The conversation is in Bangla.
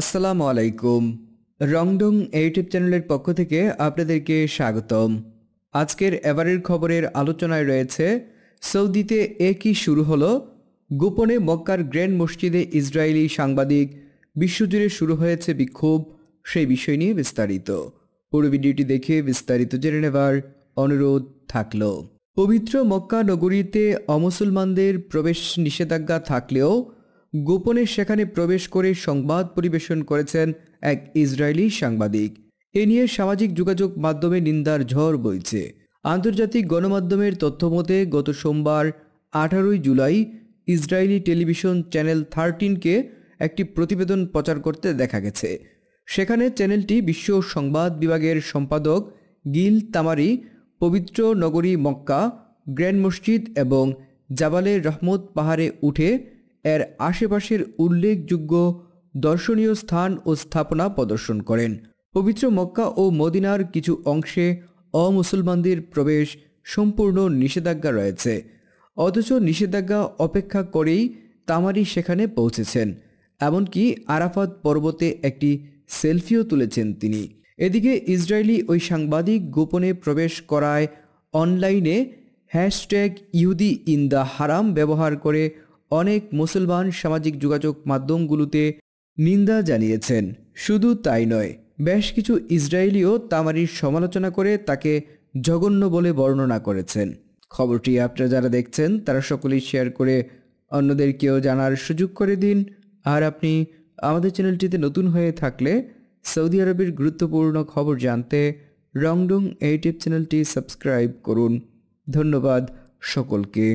আসসালামু আলাইকুম রংডং ইউটিউব চ্যানেলের পক্ষ থেকে আপনাদেরকে স্বাগতম আজকের এবারের খবরের আলোচনায় রয়েছে সৌদিতে একই শুরু হলো গোপনে মক্কার গ্র্যান্ড মসজিদে ইসরায়েলি সাংবাদিক বিশ্বজুড়ে শুরু হয়েছে বিক্ষোভ সেই বিষয় নিয়ে বিস্তারিত পুরো ভিডিওটি দেখে বিস্তারিত জেনে নেবার অনুরোধ থাকল পবিত্র মক্কা নগরীতে অমুসলমানদের প্রবেশ নিষেধাজ্ঞা থাকলেও গোপনে সেখানে প্রবেশ করে সংবাদ পরিবেশন করেছেন এক ইসরায়েলি সাংবাদিক এ নিয়ে সামাজিক যোগাযোগ মাধ্যমে নিন্দার ঝড় বইছে আন্তর্জাতিক গণমাধ্যমের তথ্যমতে গত সোমবার আঠারোই জুলাই ইসরায়েলি টেলিভিশন চ্যানেল থার্টিনকে একটি প্রতিবেদন প্রচার করতে দেখা গেছে সেখানে চ্যানেলটি বিশ্ব সংবাদ বিভাগের সম্পাদক গিল তামারি পবিত্র নগরী মক্কা গ্র্যান্ড মসজিদ এবং জাবালে রহমত পাহাড়ে উঠে এর আশেপাশের উল্লেখযোগ্য দর্শনীয় স্থান ও স্থাপনা প্রদর্শন করেন পবিত্র মক্কা ও মদিনার কিছু অংশে অমুসলমানদের প্রবেশ সম্পূর্ণ নিষেধাজ্ঞা রয়েছে অথচ নিষেধাজ্ঞা অপেক্ষা করেই তামারি সেখানে পৌঁছেছেন এমনকি আরাফাত পর্বতে একটি সেলফিও তুলেছেন তিনি এদিকে ইসরায়েলি ওই সাংবাদিক গোপনে প্রবেশ করায় অনলাইনে হ্যাশট্যাগ ইহুদি ইন দ্য হারাম ব্যবহার করে অনেক মুসলমান সামাজিক যোগাযোগ মাধ্যমগুলোতে নিন্দা জানিয়েছেন শুধু তাই নয় বেশ কিছু ইসরায়েলিও তামারির সমালোচনা করে তাকে জঘন্য বলে বর্ণনা করেছেন খবরটি আপনারা যারা দেখছেন তারা সকলেই শেয়ার করে অন্যদেরকেও জানার সুযোগ করে দিন আর আপনি আমাদের চ্যানেলটিতে নতুন হয়ে থাকলে সৌদি আরবের গুরুত্বপূর্ণ খবর জানতে রংডং ইউটিউব চ্যানেলটি সাবস্ক্রাইব করুন ধন্যবাদ সকলকে